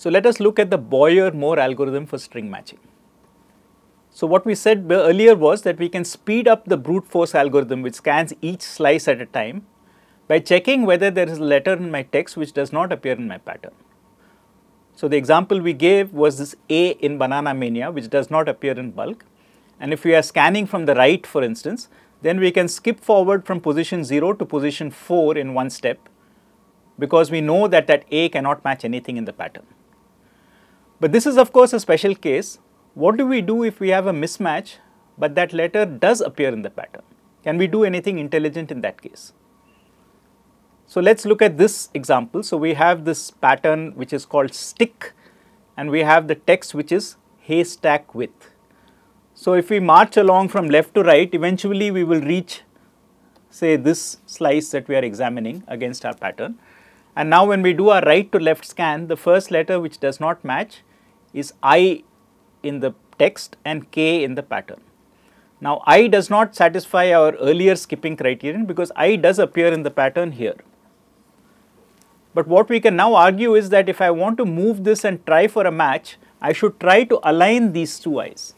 So let us look at the Boyer-Moore algorithm for string matching. So what we said earlier was that we can speed up the brute force algorithm which scans each slice at a time by checking whether there is a letter in my text which does not appear in my pattern. So the example we gave was this A in Banana Mania which does not appear in bulk and if we are scanning from the right for instance then we can skip forward from position 0 to position 4 in one step because we know that that A cannot match anything in the pattern. But this is of course a special case. What do we do if we have a mismatch but that letter does appear in the pattern? Can we do anything intelligent in that case? So let's look at this example. So we have this pattern which is called stick and we have the text which is haystack width. So if we march along from left to right, eventually we will reach say this slice that we are examining against our pattern. And now when we do our right to left scan, the first letter which does not match is i in the text and k in the pattern. Now, i does not satisfy our earlier skipping criterion because i does appear in the pattern here. But what we can now argue is that if I want to move this and try for a match, I should try to align these two i's.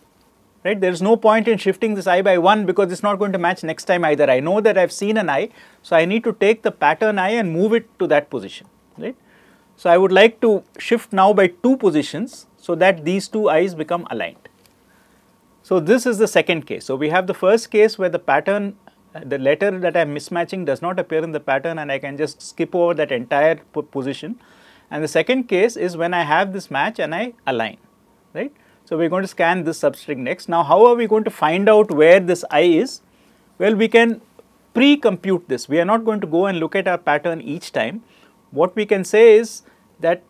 Right? There is no point in shifting this i by 1 because it is not going to match next time either. I know that I have seen an i, so I need to take the pattern i and move it to that position. Right? So, I would like to shift now by two positions so that these two eyes become aligned. So, this is the second case. So, we have the first case where the pattern, the letter that I am mismatching does not appear in the pattern and I can just skip over that entire position. And the second case is when I have this match and I align, right. So, we are going to scan this substring next. Now, how are we going to find out where this eye is? Well, we can pre-compute this. We are not going to go and look at our pattern each time. What we can say is that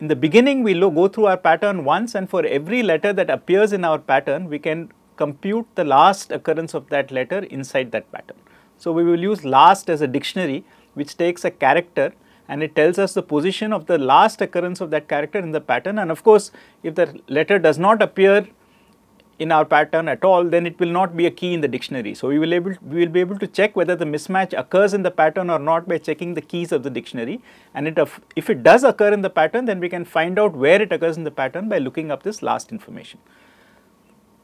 in the beginning we go through our pattern once and for every letter that appears in our pattern, we can compute the last occurrence of that letter inside that pattern. So, we will use last as a dictionary which takes a character and it tells us the position of the last occurrence of that character in the pattern and of course, if the letter does not appear in our pattern at all, then it will not be a key in the dictionary. So, we will, able, we will be able to check whether the mismatch occurs in the pattern or not by checking the keys of the dictionary and it if it does occur in the pattern, then we can find out where it occurs in the pattern by looking up this last information.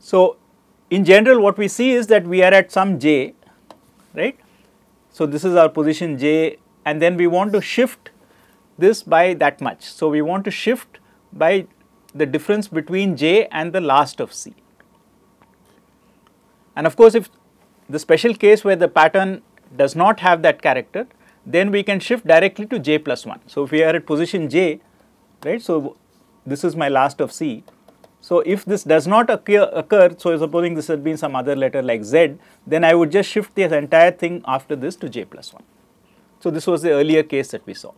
So, in general what we see is that we are at some j, right. So, this is our position j and then we want to shift this by that much. So, we want to shift by the difference between j and the last of c. And of course, if the special case where the pattern does not have that character, then we can shift directly to j plus 1. So, if we are at position j, right, so this is my last of c. So, if this does not occur, occur so supposing this had been some other letter like z, then I would just shift this entire thing after this to j plus 1. So, this was the earlier case that we saw.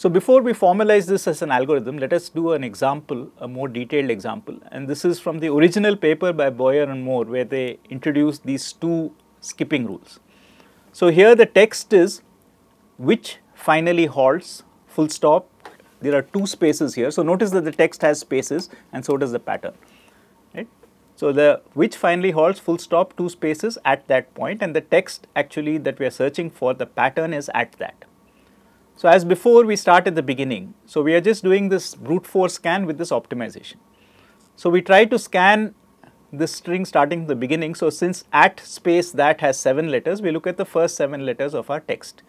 So before we formalize this as an algorithm, let us do an example, a more detailed example. And this is from the original paper by Boyer and Moore, where they introduced these two skipping rules. So here the text is which finally halts, full stop. There are two spaces here. So notice that the text has spaces and so does the pattern. Right? So the which finally halts, full stop, two spaces at that point and the text actually that we are searching for, the pattern is at that. So, as before we start at the beginning, so we are just doing this brute force scan with this optimization. So, we try to scan this string starting the beginning. So, since at space that has 7 letters, we look at the first 7 letters of our text.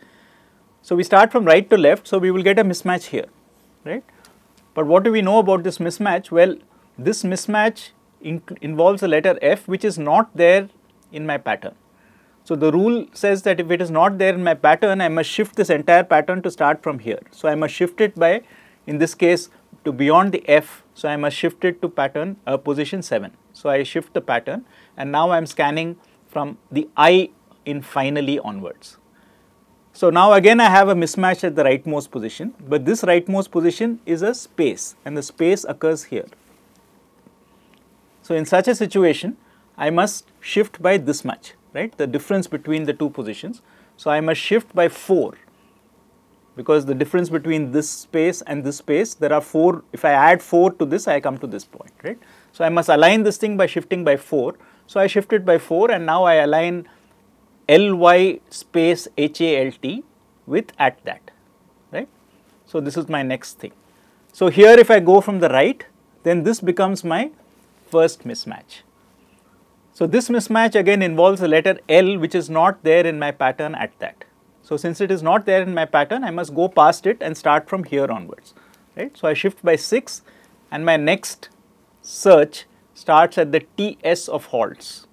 So, we start from right to left, so we will get a mismatch here, right. But what do we know about this mismatch? Well, this mismatch involves the letter F which is not there in my pattern. So, the rule says that if it is not there in my pattern, I must shift this entire pattern to start from here. So, I must shift it by in this case to beyond the F. So, I must shift it to pattern uh, position 7. So, I shift the pattern and now I am scanning from the I in finally onwards. So, now again I have a mismatch at the rightmost position, but this rightmost position is a space and the space occurs here. So, in such a situation, I must shift by this much right, the difference between the two positions. So, I must shift by 4 because the difference between this space and this space, there are 4, if I add 4 to this, I come to this point, right. So, I must align this thing by shifting by 4. So, I shifted by 4 and now I align Ly space HALT with at that, right. So, this is my next thing. So, here if I go from the right, then this becomes my first mismatch. So, this mismatch again involves the letter L which is not there in my pattern at that. So, since it is not there in my pattern, I must go past it and start from here onwards, right. So, I shift by 6 and my next search starts at the TS of halts.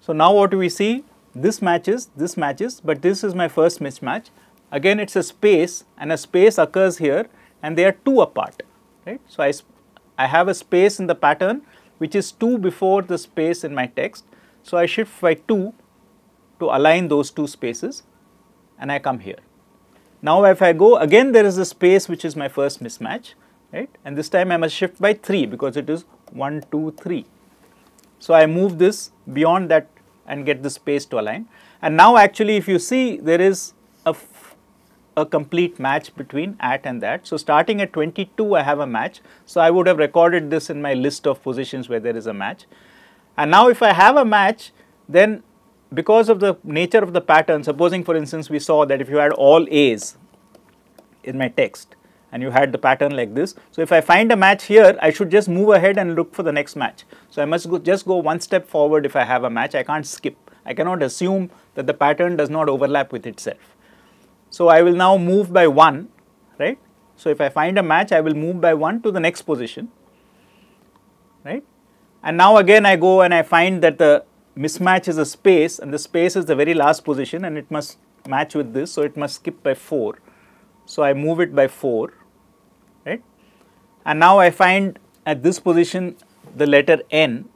So, now what do we see? This matches, this matches, but this is my first mismatch. Again, it is a space and a space occurs here and they are two apart, right. So, I, I have a space in the pattern which is 2 before the space in my text. So, I shift by 2 to align those two spaces and I come here. Now, if I go again there is a space which is my first mismatch right and this time I must shift by 3 because it is 1, 2, 3. So, I move this beyond that and get the space to align and now actually if you see there is a a complete match between at and that. So starting at 22, I have a match. So I would have recorded this in my list of positions where there is a match. And now if I have a match, then because of the nature of the pattern, supposing for instance we saw that if you had all A's in my text and you had the pattern like this. So if I find a match here, I should just move ahead and look for the next match. So I must go, just go one step forward if I have a match. I can't skip. I cannot assume that the pattern does not overlap with itself. So, I will now move by 1, right. So, if I find a match, I will move by 1 to the next position, right. And now again I go and I find that the mismatch is a space and the space is the very last position and it must match with this. So, it must skip by 4. So, I move it by 4, right. And now I find at this position the letter n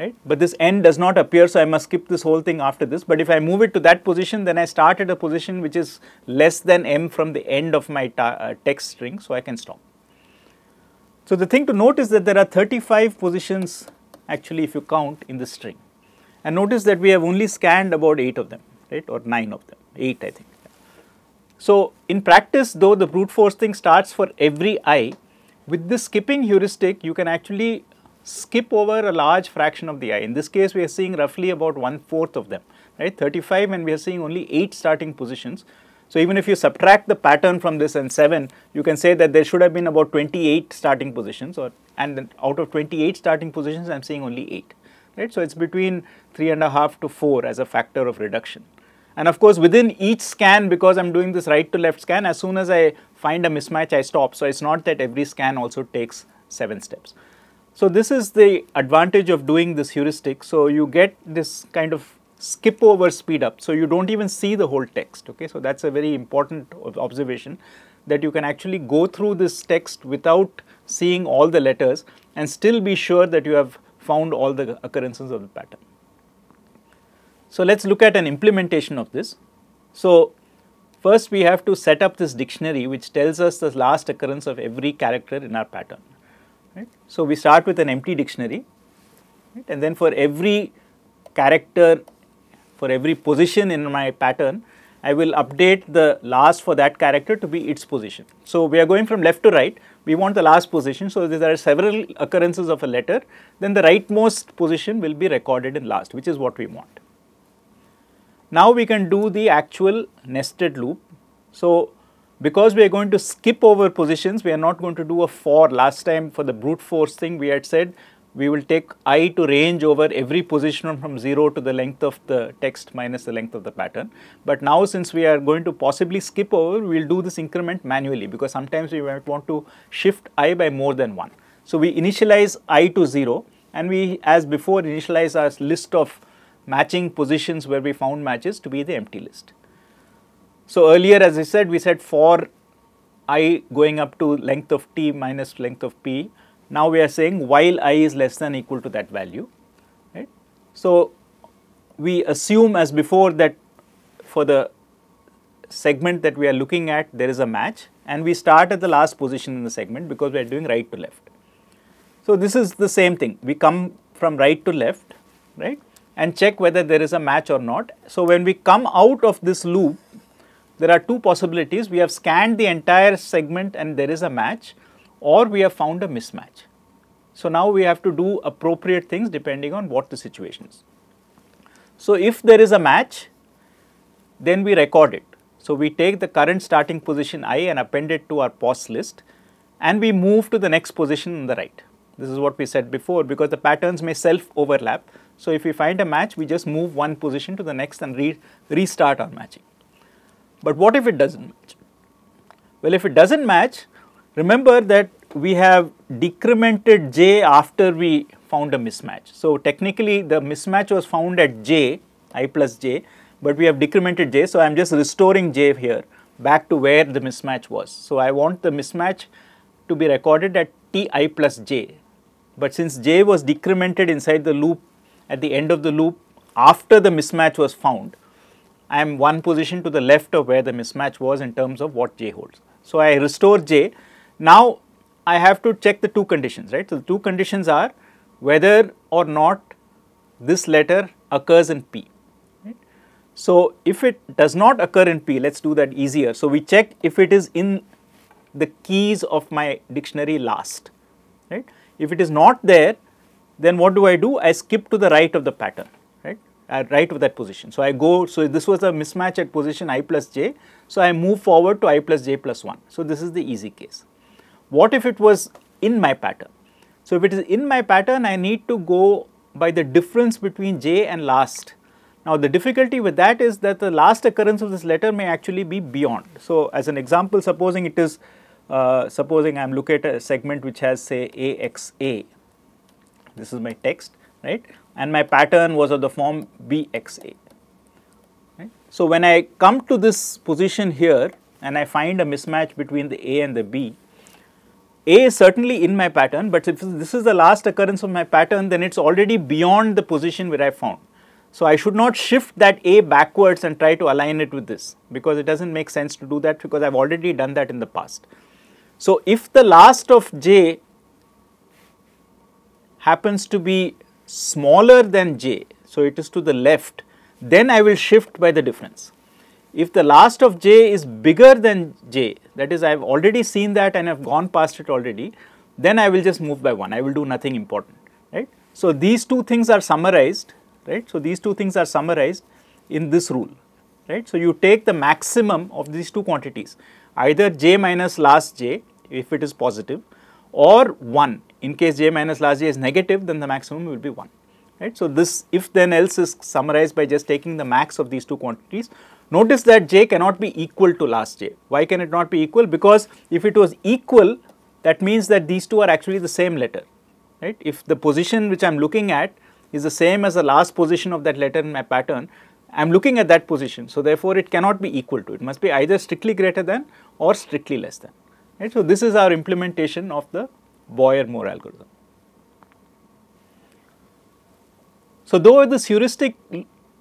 right? But this n does not appear, so I must skip this whole thing after this. But if I move it to that position, then I start at a position which is less than m from the end of my uh, text string, so I can stop. So the thing to note is that there are 35 positions actually if you count in the string. And notice that we have only scanned about 8 of them, right, or 9 of them, 8 I think. So in practice though the brute force thing starts for every i, with this skipping heuristic you can actually skip over a large fraction of the eye. In this case, we are seeing roughly about one-fourth of them, right, 35 and we are seeing only 8 starting positions. So, even if you subtract the pattern from this and 7, you can say that there should have been about 28 starting positions or and out of 28 starting positions, I am seeing only 8, right. So, it is between 3.5 to 4 as a factor of reduction. And of course, within each scan, because I am doing this right to left scan, as soon as I find a mismatch, I stop. So, it is not that every scan also takes 7 steps. So, this is the advantage of doing this heuristic. So, you get this kind of skip over speed up. So, you do not even see the whole text. Okay? So, that is a very important observation that you can actually go through this text without seeing all the letters and still be sure that you have found all the occurrences of the pattern. So, let us look at an implementation of this. So, first we have to set up this dictionary which tells us the last occurrence of every character in our pattern. Right? So, we start with an empty dictionary right? and then for every character, for every position in my pattern, I will update the last for that character to be its position. So, we are going from left to right, we want the last position. So, there are several occurrences of a letter, then the rightmost position will be recorded in last, which is what we want. Now, we can do the actual nested loop. So, because we are going to skip over positions, we are not going to do a for. Last time for the brute force thing, we had said we will take i to range over every position from 0 to the length of the text minus the length of the pattern. But now since we are going to possibly skip over, we will do this increment manually because sometimes we might want to shift i by more than 1. So, we initialize i to 0 and we as before initialize our list of matching positions where we found matches to be the empty list. So, earlier as I said, we said for i going up to length of t minus length of p, now we are saying while i is less than equal to that value, right. So, we assume as before that for the segment that we are looking at there is a match and we start at the last position in the segment because we are doing right to left. So, this is the same thing we come from right to left right and check whether there is a match or not. So, when we come out of this loop there are two possibilities. We have scanned the entire segment and there is a match or we have found a mismatch. So now we have to do appropriate things depending on what the situation is. So if there is a match, then we record it. So we take the current starting position i and append it to our POS list and we move to the next position on the right. This is what we said before because the patterns may self overlap. So if we find a match, we just move one position to the next and re restart our matching. But what if it does not match? Well, if it does not match, remember that we have decremented j after we found a mismatch. So, technically the mismatch was found at j, i plus j, but we have decremented j. So, I am just restoring j here back to where the mismatch was. So, I want the mismatch to be recorded at ti plus j, but since j was decremented inside the loop at the end of the loop after the mismatch was found, I am one position to the left of where the mismatch was in terms of what J holds. So, I restore J. Now, I have to check the two conditions, right. So, the two conditions are whether or not this letter occurs in P. Right? So, if it does not occur in P, let us do that easier. So, we check if it is in the keys of my dictionary last, right. If it is not there, then what do I do? I skip to the right of the pattern uh, right of that position. So I go, so this was a mismatch at position i plus j. So I move forward to i plus j plus 1. So this is the easy case. What if it was in my pattern? So if it is in my pattern, I need to go by the difference between j and last. Now the difficulty with that is that the last occurrence of this letter may actually be beyond. So as an example, supposing it is, uh, supposing I am looking at a segment which has say AXA, this is my text, right? and my pattern was of the form Bxa. Right? So, when I come to this position here and I find a mismatch between the A and the B, A is certainly in my pattern, but if this is the last occurrence of my pattern, then it is already beyond the position where I found. So, I should not shift that A backwards and try to align it with this because it does not make sense to do that because I have already done that in the past. So, if the last of J happens to be smaller than j, so it is to the left, then I will shift by the difference. If the last of j is bigger than j, that is I have already seen that and I have gone past it already, then I will just move by 1, I will do nothing important, right. So, these two things are summarized, right. So, these two things are summarized in this rule, right. So, you take the maximum of these two quantities, either j minus last j if it is positive or 1. In case j minus large j is negative, then the maximum will be 1. Right? So, this if then else is summarized by just taking the max of these two quantities. Notice that j cannot be equal to last j. Why can it not be equal? Because if it was equal, that means that these two are actually the same letter. Right? If the position which I am looking at is the same as the last position of that letter in my pattern, I am looking at that position. So, therefore, it cannot be equal to, it must be either strictly greater than or strictly less than. Right? So, this is our implementation of the Boyer-Moore algorithm. So, though this heuristic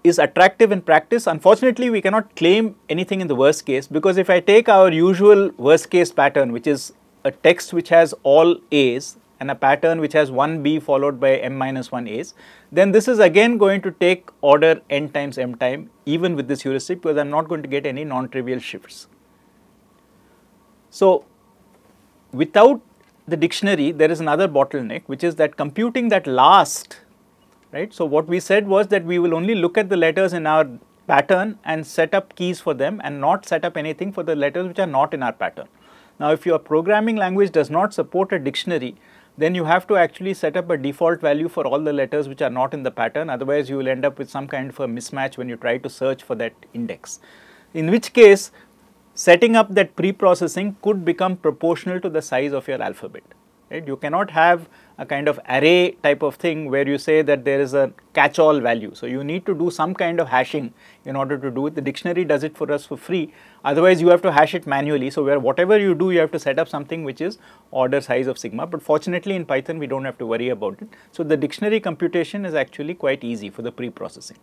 is attractive in practice, unfortunately we cannot claim anything in the worst case because if I take our usual worst case pattern which is a text which has all A's and a pattern which has 1B followed by M minus 1 A's, then this is again going to take order N times M time even with this heuristic because I am not going to get any non-trivial shifts. So, without the dictionary, there is another bottleneck, which is that computing that last, right. So, what we said was that we will only look at the letters in our pattern and set up keys for them and not set up anything for the letters which are not in our pattern. Now, if your programming language does not support a dictionary, then you have to actually set up a default value for all the letters which are not in the pattern, otherwise you will end up with some kind of a mismatch when you try to search for that index. In which case, setting up that pre-processing could become proportional to the size of your alphabet. Right? You cannot have a kind of array type of thing where you say that there is a catch-all value. So, you need to do some kind of hashing in order to do it. The dictionary does it for us for free. Otherwise, you have to hash it manually. So, where whatever you do, you have to set up something which is order size of sigma. But fortunately, in Python, we don't have to worry about it. So, the dictionary computation is actually quite easy for the pre-processing.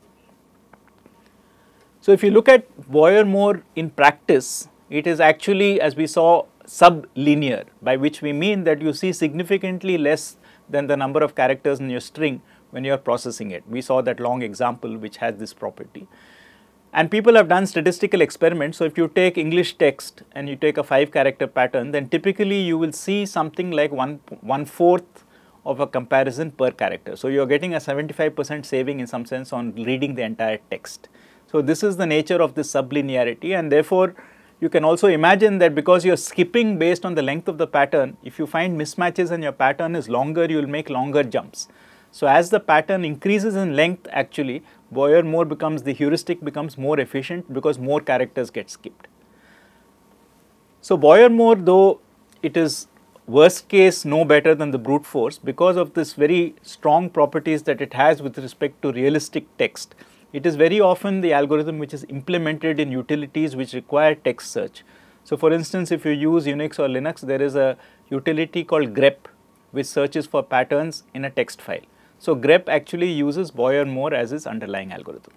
So, if you look at Boyer-Moore in practice, it is actually as we saw sublinear by which we mean that you see significantly less than the number of characters in your string when you are processing it. We saw that long example which has this property. And people have done statistical experiments. So, if you take English text and you take a 5 character pattern, then typically you will see something like one, one fourth of a comparison per character. So, you are getting a 75 percent saving in some sense on reading the entire text. So, this is the nature of this sublinearity and therefore, you can also imagine that because you are skipping based on the length of the pattern, if you find mismatches and your pattern is longer, you will make longer jumps. So, as the pattern increases in length actually, Boyer more becomes the heuristic becomes more efficient because more characters get skipped. So, Boyer more though it is worst case no better than the brute force because of this very strong properties that it has with respect to realistic text. It is very often the algorithm which is implemented in utilities which require text search. So for instance, if you use Unix or Linux, there is a utility called grep which searches for patterns in a text file. So grep actually uses Boyer-Moore as its underlying algorithm.